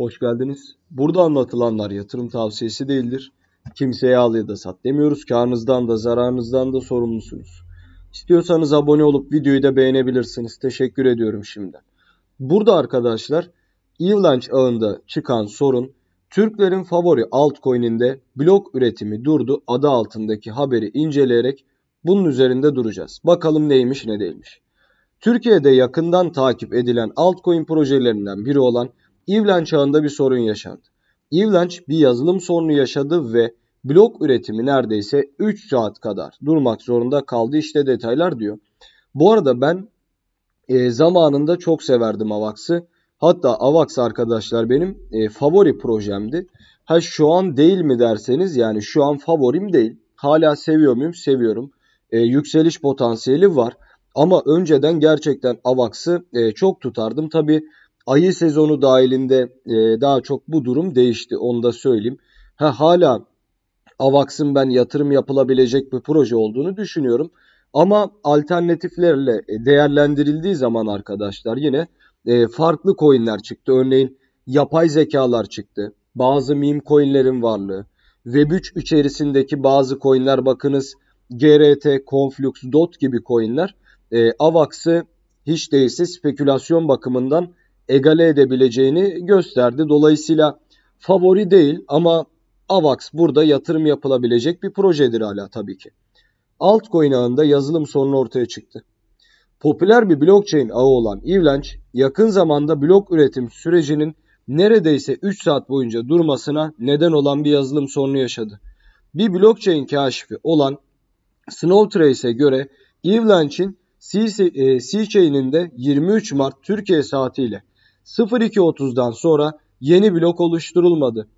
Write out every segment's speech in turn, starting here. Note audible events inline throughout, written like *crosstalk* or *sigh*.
Hoş geldiniz. Burada anlatılanlar yatırım tavsiyesi değildir. Kimseye al ya da sat demiyoruz. Karnınızdan da zararınızdan da sorumlusunuz. İstiyorsanız abone olup videoyu da beğenebilirsiniz. Teşekkür ediyorum şimdiden. Burada arkadaşlar Avalanche ağında çıkan sorun Türklerin favori altcoin'inde blok üretimi durdu adı altındaki haberi inceleyerek bunun üzerinde duracağız. Bakalım neymiş ne değilmiş. Türkiye'de yakından takip edilen altcoin projelerinden biri olan İvlenç çağında bir sorun yaşandı. İvlenç bir yazılım sorunu yaşadı ve blok üretimi neredeyse 3 saat kadar durmak zorunda kaldı. İşte detaylar diyor. Bu arada ben e, zamanında çok severdim Avax'ı. Hatta Avax arkadaşlar benim e, favori projemdi. Ha şu an değil mi derseniz yani şu an favorim değil. Hala seviyor muyum? Seviyorum. E, yükseliş potansiyeli var. Ama önceden gerçekten Avax'ı e, çok tutardım. Tabi ayı sezonu dahilinde e, daha çok bu durum değişti. Onu da söyleyeyim. Ha, hala AVAX'ın ben yatırım yapılabilecek bir proje olduğunu düşünüyorum. Ama alternatiflerle e, değerlendirildiği zaman arkadaşlar yine e, farklı coinler çıktı. Örneğin yapay zekalar çıktı. Bazı meme coinlerin varlığı. Web3 içerisindeki bazı coinler bakınız GRT, Conflux, DOT gibi coinler e, AVAX'ı hiç değilse spekülasyon bakımından egale edebileceğini gösterdi. Dolayısıyla favori değil ama AVAX burada yatırım yapılabilecek bir projedir hala tabii ki. Altcoin ağında yazılım sorunu ortaya çıktı. Popüler bir blockchain ağı olan Avalanche yakın zamanda blok üretim sürecinin neredeyse 3 saat boyunca durmasına neden olan bir yazılım sorunu yaşadı. Bir blockchain kaşifi olan Snowtrace'e göre Avalanche'in C-Chain'in e, de 23 Mart Türkiye saatiyle 02.30'dan sonra yeni blok oluşturulmadı.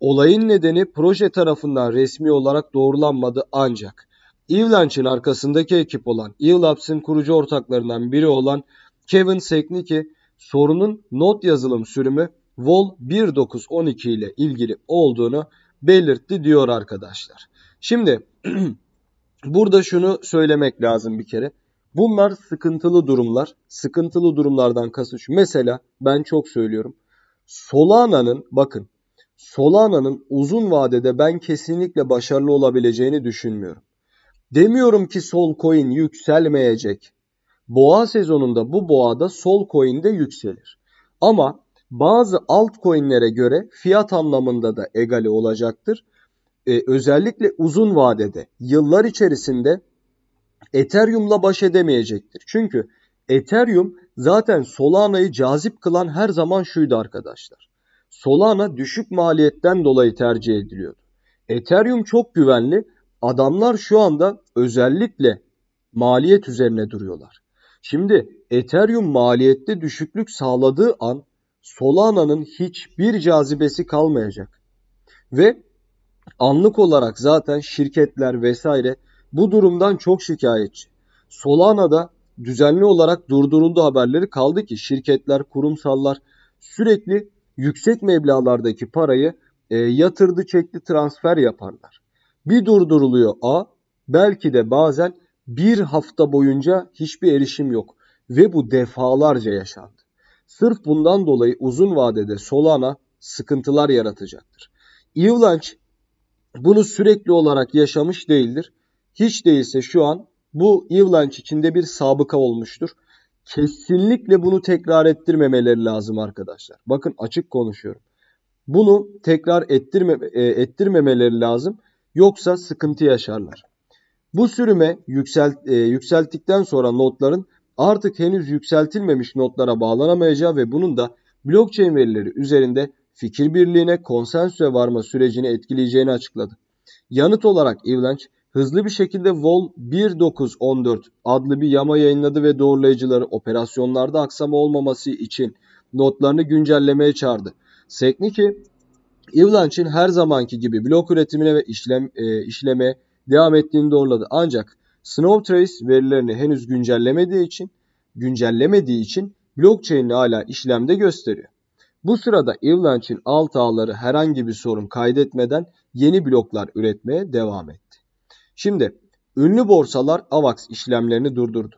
Olayın nedeni proje tarafından resmi olarak doğrulanmadı ancak Avalanche'ın arkasındaki ekip olan Evlabs'in kurucu ortaklarından biri olan Kevin Sekniki sorunun not yazılım sürümü Vol 1912 ile ilgili olduğunu belirtti diyor arkadaşlar. Şimdi *clears throat* burada şunu söylemek lazım bir kere. Bunlar sıkıntılı durumlar. Sıkıntılı durumlardan kasıt şu. Mesela ben çok söylüyorum. Solana'nın bakın Solana'nın uzun vadede ben kesinlikle başarılı olabileceğini düşünmüyorum. Demiyorum ki sol coin yükselmeyecek. Boğa sezonunda bu boğada sol coin de yükselir. Ama bazı altcoin'lere göre fiyat anlamında da egali olacaktır. Ee, özellikle uzun vadede yıllar içerisinde Ethereum'la baş edemeyecektir. Çünkü Ethereum zaten Solana'yı cazip kılan her zaman şuydu arkadaşlar. Solana düşük maliyetten dolayı tercih ediliyordu. Ethereum çok güvenli. Adamlar şu anda özellikle maliyet üzerine duruyorlar. Şimdi Ethereum maliyette düşüklük sağladığı an Solana'nın hiçbir cazibesi kalmayacak. Ve anlık olarak zaten şirketler vesaire bu durumdan çok şikayetçi. Solana'da düzenli olarak durduruldu haberleri kaldı ki şirketler, kurumsallar sürekli yüksek meblağlardaki parayı e, yatırdı çekti transfer yaparlar. Bir durduruluyor A belki de bazen bir hafta boyunca hiçbir erişim yok ve bu defalarca yaşandı. Sırf bundan dolayı uzun vadede Solana sıkıntılar yaratacaktır. Avalanche bunu sürekli olarak yaşamış değildir hiç değilse şu an bu Avalanche içinde bir sabıka olmuştur. Kesinlikle bunu tekrar ettirmemeleri lazım arkadaşlar. Bakın açık konuşuyorum. Bunu tekrar ettirme, e, ettirmemeleri lazım. Yoksa sıkıntı yaşarlar. Bu sürüme yükselt, e, yükselttikten sonra notların artık henüz yükseltilmemiş notlara bağlanamayacağı ve bunun da blockchain verileri üzerinde fikir birliğine konsensüse varma sürecini etkileyeceğini açıkladı. Yanıt olarak Avalanche hızlı bir şekilde Vol 1914 adlı bir yama yayınladı ve doğrulayıcıları operasyonlarda aksama olmaması için notlarını güncellemeye çağırdı. Sekniki, Ivlanch'in her zamanki gibi blok üretimine ve işlem, e, işleme devam ettiğini doğruladı. Ancak Snowtrace verilerini henüz güncellemediği için güncellemediği için blockchain'i hala işlemde gösteriyor. Bu sırada Avalanche'in alt ağları herhangi bir sorun kaydetmeden yeni bloklar üretmeye devam etti. Şimdi ünlü borsalar AVAX işlemlerini durdurdu.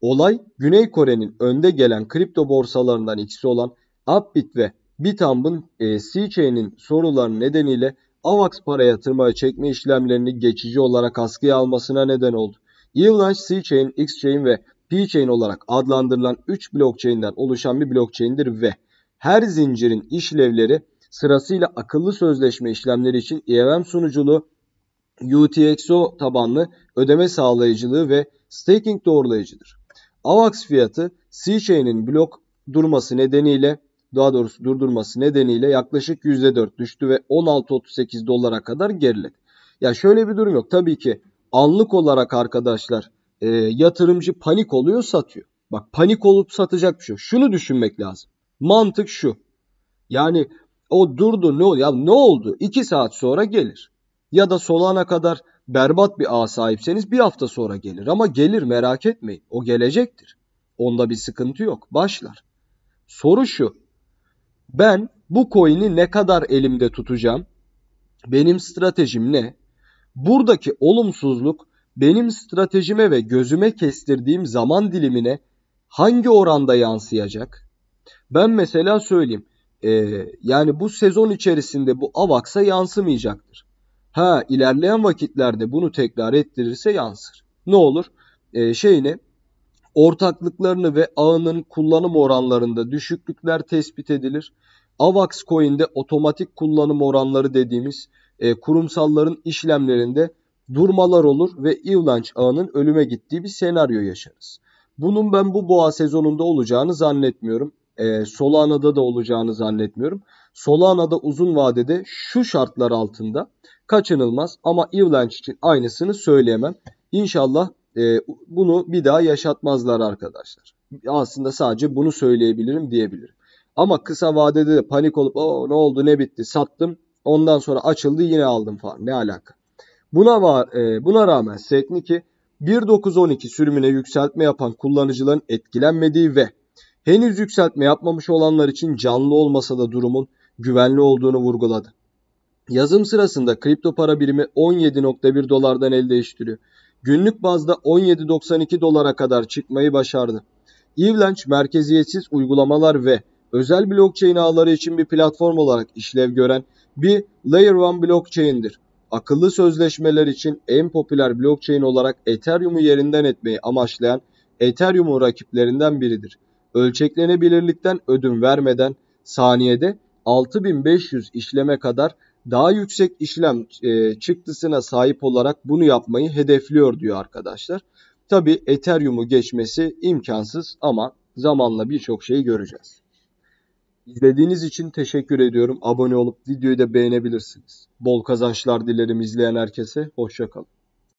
Olay Güney Kore'nin önde gelen kripto borsalarından ikisi olan Upbit ve Bitamb'ın e, C-Chain'in soruları nedeniyle AVAX para yatırmaya çekme işlemlerini geçici olarak askıya almasına neden oldu. Yıldaş C-Chain, X-Chain ve P-Chain olarak adlandırılan 3 blockchain'den oluşan bir blockchain'dir ve her zincirin işlevleri sırasıyla akıllı sözleşme işlemleri için EVM sunuculuğu, UTXO tabanlı ödeme sağlayıcılığı ve staking doğrulayıcıdır. AVAX fiyatı C-Chain'in blok durması nedeniyle daha doğrusu durdurması nedeniyle yaklaşık %4 düştü ve 16.38 dolara kadar geriledi. Ya şöyle bir durum yok. Tabii ki anlık olarak arkadaşlar e, yatırımcı panik oluyor satıyor. Bak panik olup satacak bir şey Şunu düşünmek lazım. Mantık şu. Yani o durdu ne oldu? Ya ne oldu? 2 saat sonra gelir ya da Solana kadar berbat bir ağ sahipseniz bir hafta sonra gelir. Ama gelir merak etmeyin. O gelecektir. Onda bir sıkıntı yok. Başlar. Soru şu. Ben bu coin'i ne kadar elimde tutacağım? Benim stratejim ne? Buradaki olumsuzluk benim stratejime ve gözüme kestirdiğim zaman dilimine hangi oranda yansıyacak? Ben mesela söyleyeyim. E, yani bu sezon içerisinde bu AVAX'a yansımayacaktır. Ha ilerleyen vakitlerde bunu tekrar ettirirse yansır. Ne olur? E, şeyini ortaklıklarını ve ağının kullanım oranlarında düşüklükler tespit edilir. AVAX coin'de otomatik kullanım oranları dediğimiz e, kurumsalların işlemlerinde durmalar olur ve Avalanche ağının ölüme gittiği bir senaryo yaşarız. Bunun ben bu boğa sezonunda olacağını zannetmiyorum e, Solana'da da olacağını zannetmiyorum. Solana'da uzun vadede şu şartlar altında kaçınılmaz ama Avalanche için aynısını söyleyemem. İnşallah e, bunu bir daha yaşatmazlar arkadaşlar. Aslında sadece bunu söyleyebilirim diyebilirim. Ama kısa vadede de panik olup ne oldu ne bitti sattım. Ondan sonra açıldı yine aldım falan ne alaka. Buna var e, buna rağmen Sekniki 1.9.12 sürümüne yükseltme yapan kullanıcıların etkilenmediği ve henüz yükseltme yapmamış olanlar için canlı olmasa da durumun güvenli olduğunu vurguladı. Yazım sırasında kripto para birimi 17.1 dolardan el değiştiriyor. Günlük bazda 17.92 dolara kadar çıkmayı başardı. Avalanche merkeziyetsiz uygulamalar ve özel blockchain ağları için bir platform olarak işlev gören bir Layer 1 blockchain'dir. Akıllı sözleşmeler için en popüler blockchain olarak Ethereum'u yerinden etmeyi amaçlayan Ethereum'un rakiplerinden biridir ölçeklenebilirlikten ödün vermeden saniyede 6500 işleme kadar daha yüksek işlem e, çıktısına sahip olarak bunu yapmayı hedefliyor diyor arkadaşlar. Tabi Ethereum'u geçmesi imkansız ama zamanla birçok şeyi göreceğiz. İzlediğiniz için teşekkür ediyorum. Abone olup videoyu da beğenebilirsiniz. Bol kazançlar dilerim izleyen herkese. Hoşçakalın.